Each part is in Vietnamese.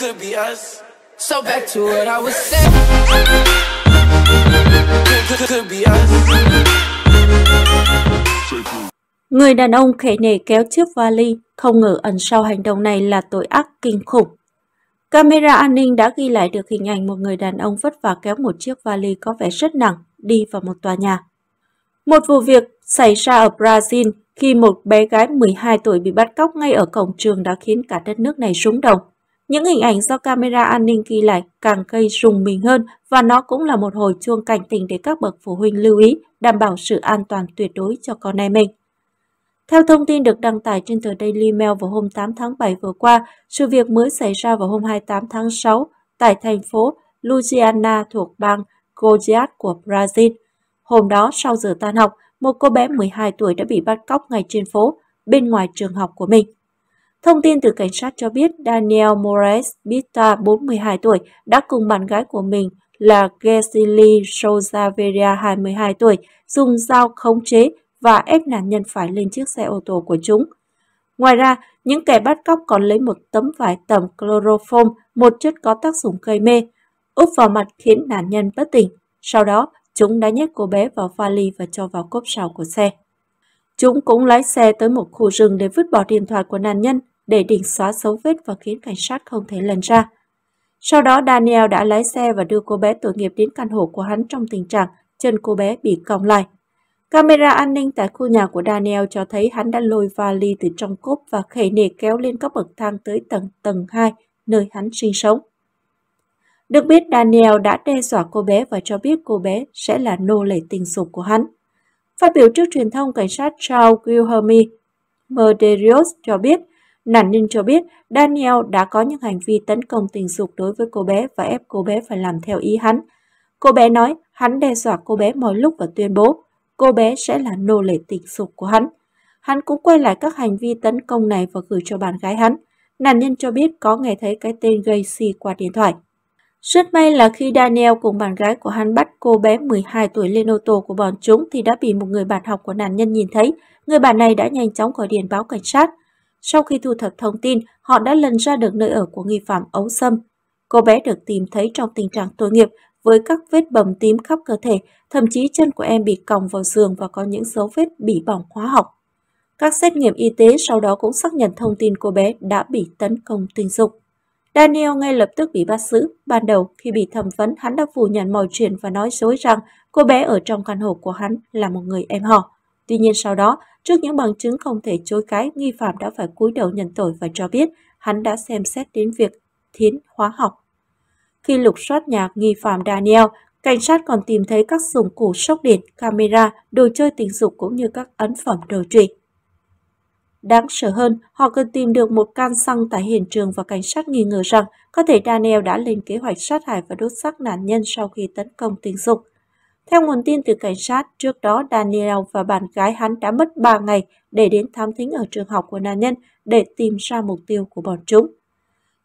could be us. So back to what I was saying. Could, could be us. Người đàn ông khẽ nể kéo chiếc vali, không ngờ ẩn sau hành động này là tội ác kinh khủng. Camera an ninh đã ghi lại được hình ảnh một người đàn ông vất vả kéo một chiếc vali có vẻ rất nặng đi vào một tòa nhà. Một vụ việc xảy ra ở Brazil khi một bé gái 12 tuổi bị bắt cóc ngay ở cổng trường đã khiến cả đất nước này rúng động. Những hình ảnh do camera an ninh ghi lại càng gây rùng mình hơn và nó cũng là một hồi chuông cảnh tỉnh để các bậc phụ huynh lưu ý đảm bảo sự an toàn tuyệt đối cho con em mình. Theo thông tin được đăng tải trên tờ Daily Mail vào hôm 8 tháng 7 vừa qua, sự việc mới xảy ra vào hôm 28 tháng 6 tại thành phố Louisiana thuộc bang Goiás của Brazil. Hôm đó, sau giờ tan học, một cô bé 12 tuổi đã bị bắt cóc ngay trên phố, bên ngoài trường học của mình. Thông tin từ cảnh sát cho biết Daniel Moraes Bita, 42 tuổi, đã cùng bạn gái của mình là Gesili Sozaveria, 22 tuổi, dùng dao khống chế và ép nạn nhân phải lên chiếc xe ô tô của chúng. Ngoài ra, những kẻ bắt cóc còn lấy một tấm vải tẩm chloroform, một chất có tác dụng gây mê, úp vào mặt khiến nạn nhân bất tỉnh. Sau đó, chúng đã nhét cô bé vào vali và cho vào cốp sau của xe. Chúng cũng lái xe tới một khu rừng để vứt bỏ điện thoại của nạn nhân để định xóa dấu vết và khiến cảnh sát không thể lần ra. Sau đó Daniel đã lái xe và đưa cô bé tội nghiệp đến căn hộ của hắn trong tình trạng chân cô bé bị còng lại. Camera an ninh tại khu nhà của Daniel cho thấy hắn đã lôi vali từ trong cốp và khẩy nề kéo lên các bậc thang tới tầng tầng 2 nơi hắn sinh sống. Được biết Daniel đã đe dọa cô bé và cho biết cô bé sẽ là nô lệ tình dục của hắn. Phát biểu trước truyền thông, cảnh sát Charles Guilherme Merderios cho biết Nạn nhân cho biết Daniel đã có những hành vi tấn công tình dục đối với cô bé và ép cô bé phải làm theo ý hắn. Cô bé nói hắn đe dọa cô bé mọi lúc và tuyên bố cô bé sẽ là nô lệ tình dục của hắn. Hắn cũng quay lại các hành vi tấn công này và gửi cho bạn gái hắn. Nạn nhân cho biết có nghe thấy cái tên Gacy qua điện thoại. Rất may là khi Daniel cùng bạn gái của hắn bắt cô bé 12 tuổi lên ô tô của bọn chúng thì đã bị một người bạn học của nạn nhân nhìn thấy. Người bạn này đã nhanh chóng gọi điện báo cảnh sát. Sau khi thu thập thông tin, họ đã lần ra được nơi ở của nghi phạm ấu xâm. Cô bé được tìm thấy trong tình trạng tội nghiệp với các vết bầm tím khắp cơ thể, thậm chí chân của em bị còng vào giường và có những dấu vết bị bỏng hóa học. Các xét nghiệm y tế sau đó cũng xác nhận thông tin cô bé đã bị tấn công tình dục. Daniel ngay lập tức bị bắt giữ. Ban đầu, khi bị thẩm vấn, hắn đã phủ nhận mọi chuyện và nói dối rằng cô bé ở trong căn hộ của hắn là một người em họ. Tuy nhiên sau đó, Trước những bằng chứng không thể chối cãi, nghi phạm đã phải cúi đầu nhận tội và cho biết hắn đã xem xét đến việc thiến hóa học. Khi lục soát nhà nghi phạm Daniel, cảnh sát còn tìm thấy các dụng cụ sốc điện, camera, đồ chơi tình dục cũng như các ấn phẩm đồ trụy. Đáng sợ hơn, họ cần tìm được một can xăng tại hiện trường và cảnh sát nghi ngờ rằng có thể Daniel đã lên kế hoạch sát hại và đốt xác nạn nhân sau khi tấn công tình dục. Theo nguồn tin từ cảnh sát, trước đó Daniel và bạn gái hắn đã mất 3 ngày để đến thám thính ở trường học của nạn nhân để tìm ra mục tiêu của bọn chúng.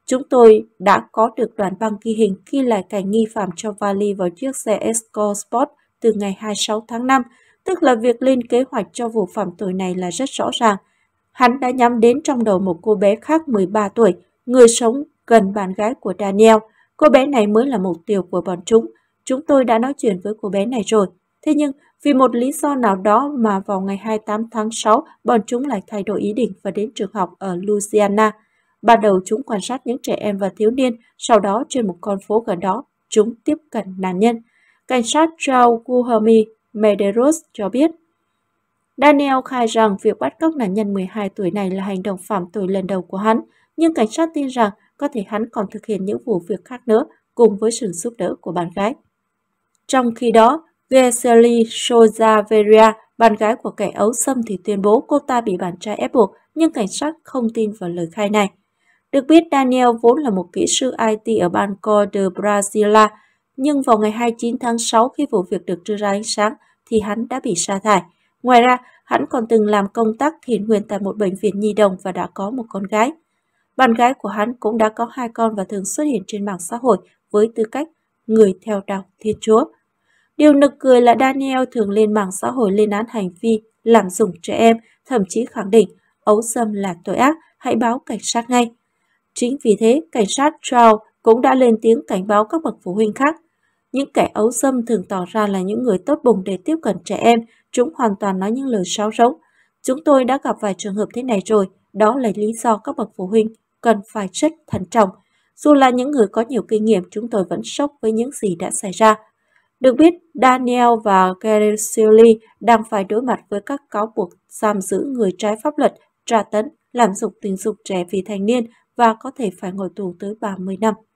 Chúng tôi đã có được đoạn băng ghi hình khi lại cảnh nghi phạm cho vali vào chiếc xe Escort Sport từ ngày 26 tháng 5, tức là việc lên kế hoạch cho vụ phạm tội này là rất rõ ràng. Hắn đã nhắm đến trong đầu một cô bé khác 13 tuổi, người sống gần bạn gái của Daniel. Cô bé này mới là mục tiêu của bọn chúng – Chúng tôi đã nói chuyện với cô bé này rồi, thế nhưng vì một lý do nào đó mà vào ngày 28 tháng 6, bọn chúng lại thay đổi ý định và đến trường học ở Louisiana. Ban đầu chúng quan sát những trẻ em và thiếu niên, sau đó trên một con phố gần đó, chúng tiếp cận nạn nhân. Cảnh sát Charles Guhami Medeiros cho biết, Daniel khai rằng việc bắt cóc nạn nhân 12 tuổi này là hành động phạm tội lần đầu của hắn, nhưng cảnh sát tin rằng có thể hắn còn thực hiện những vụ việc khác nữa cùng với sự giúp đỡ của bạn gái. Trong khi đó, Vesely Sojaveria, bạn gái của kẻ ấu xâm thì tuyên bố cô ta bị bạn trai ép buộc, nhưng cảnh sát không tin vào lời khai này. Được biết, Daniel vốn là một kỹ sư IT ở banco de Brasília, nhưng vào ngày 29 tháng 6 khi vụ việc được đưa ra ánh sáng thì hắn đã bị sa thải. Ngoài ra, hắn còn từng làm công tác thiện nguyện tại một bệnh viện nhi đồng và đã có một con gái. Bạn gái của hắn cũng đã có hai con và thường xuất hiện trên mạng xã hội với tư cách người theo đạo Thiên Chúa. Điều nực cười là Daniel thường lên mạng xã hội lên án hành vi làm dùng trẻ em, thậm chí khẳng định ấu dâm là tội ác, hãy báo cảnh sát ngay. Chính vì thế, cảnh sát Trout cũng đã lên tiếng cảnh báo các bậc phụ huynh khác. Những kẻ ấu dâm thường tỏ ra là những người tốt bụng để tiếp cận trẻ em, chúng hoàn toàn nói những lời sáo rỗng. Chúng tôi đã gặp vài trường hợp thế này rồi, đó là lý do các bậc phụ huynh cần phải rất thận trọng. Dù là những người có nhiều kinh nghiệm, chúng tôi vẫn sốc với những gì đã xảy ra. Được biết, Daniel và Gericelli đang phải đối mặt với các cáo buộc giam giữ người trái pháp luật, tra tấn, làm dục tình dục trẻ vị thành niên và có thể phải ngồi tù tới 30 năm.